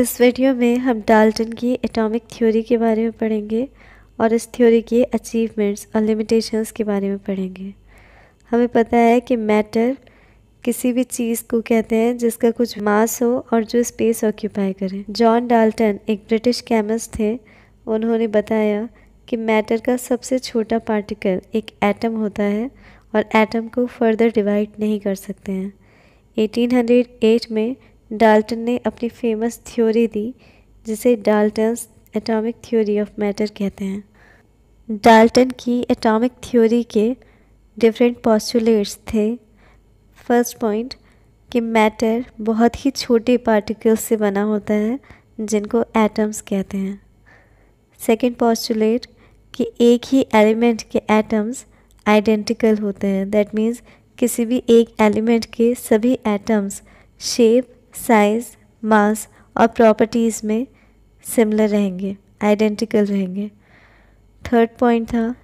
इस वीडियो में हम डाल्टन की एटॉमिक थ्योरी के बारे में पढ़ेंगे और इस थ्योरी के अचीवमेंट्स और लिमिटेशंस के बारे में पढ़ेंगे हमें पता है कि मैटर किसी भी चीज़ को कहते हैं जिसका कुछ मास हो और जो स्पेस ऑक्यूपाई करे जॉन डाल्टन एक ब्रिटिश केमिस्ट थे उन्होंने बताया कि मैटर का सबसे छोटा पार्टिकल एक एटम होता है और एटम को फर्दर डिवाइड नहीं कर सकते हैं 1808 में डाल्टन ने अपनी फेमस थ्योरी दी जिसे Dalton's atomic theory of matter कहते हैं डाल्टन की एटॉमिक थ्योरी के डिफरेंट पॉस्टुलेट्स थे फर्स्ट पॉइंट कि मैटर बहुत ही छोटे पार्टिकल्स से बना होता है जिनको एटम्स कहते हैं सेकंड पॉस्टुलेट कि एक ही एलिमेंट के एटम्स आइडेंटिकल होते हैं दैट मीन्स किसी भी एक एलिमेंट के सभी एटम्स शेप साइज़ मास और प्रॉपर्टीज़ में सिमिलर रहेंगे आइडेंटिकल रहेंगे थर्ड पॉइंट था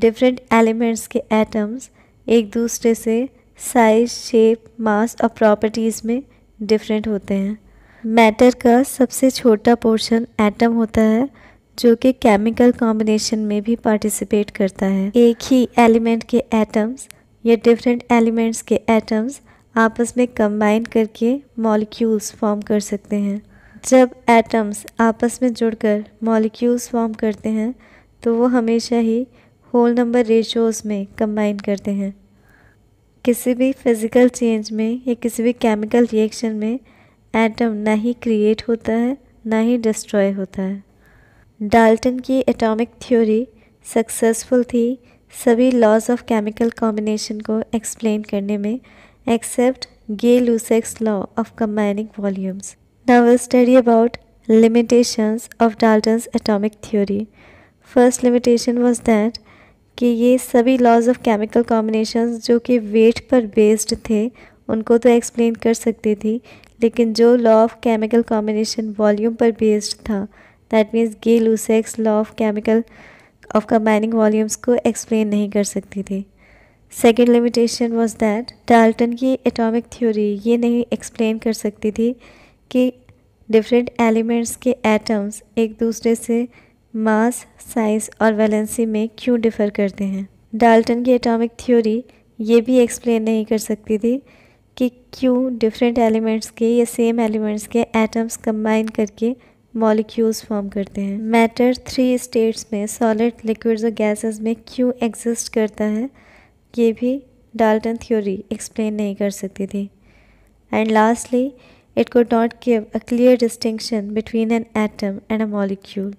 डिफरेंट एलिमेंट्स के एटम्स एक दूसरे से साइज शेप मास और प्रॉपर्टीज़ में डिफरेंट होते हैं मैटर का सबसे छोटा पोर्शन एटम होता है जो कि केमिकल कॉम्बिनेशन में भी पार्टिसिपेट करता है एक ही एलिमेंट के एटम्स या डिफरेंट एलिमेंट्स के एटम्स आपस में कंबाइन करके मॉलिक्यूल्स फॉर्म कर सकते हैं जब एटम्स आपस में जुड़कर मॉलिक्यूल्स फॉर्म करते हैं तो वो हमेशा ही होल नंबर रेशोस में कंबाइन करते हैं किसी भी फिज़िकल चेंज में या किसी भी केमिकल रिएक्शन में एटम ना ही क्रिएट होता है ना ही डिस्ट्रॉय होता है डाल्टन की एटॉमिक थ्योरी सक्सेसफुल थी सभी लॉज ऑफ केमिकल कॉम्बिनेशन को एक्सप्लेन करने में except Gay-Lussac's law of combining volumes. Now we'll study about limitations of Dalton's atomic theory. First limitation was that कि ये सभी लॉज ऑफ केमिकल कॉम्बिनेशंस जो कि वेट पर बेस्ड थे उनको तो एक्सप्लेन कर सकती थी लेकिन जो law of chemical combination volume पर बेस्ड था that means Gay Lussac's law of chemical of combining volumes को एक्सप्लेन नहीं कर सकती थी second limitation was that Dalton की एटॉमिक थ्योरी ये नहीं एक्सप्लेन कर सकती थी कि डिफरेंट एलिमेंट्स के एटम्स एक दूसरे से मास साइज और वैलेंसी में क्यों डिफ़र करते हैं डाल्टन की एटॉमिक थ्योरी ये भी एक्सप्लेन नहीं कर सकती थी कि क्यों डिफरेंट एलिमेंट्स के या सेम एलिमेंट्स के एटम्स कंबाइन करके मॉलिक्यूल्स फॉर्म करते हैं मैटर थ्री स्टेट्स में सॉलिड लिक्विड्स और गैसेस में क्यों एग्जिस्ट करता है ये भी डाल्टन थ्योरी एक्सप्लेन नहीं कर सकती थी and lastly it could not give a clear distinction between an atom and a molecule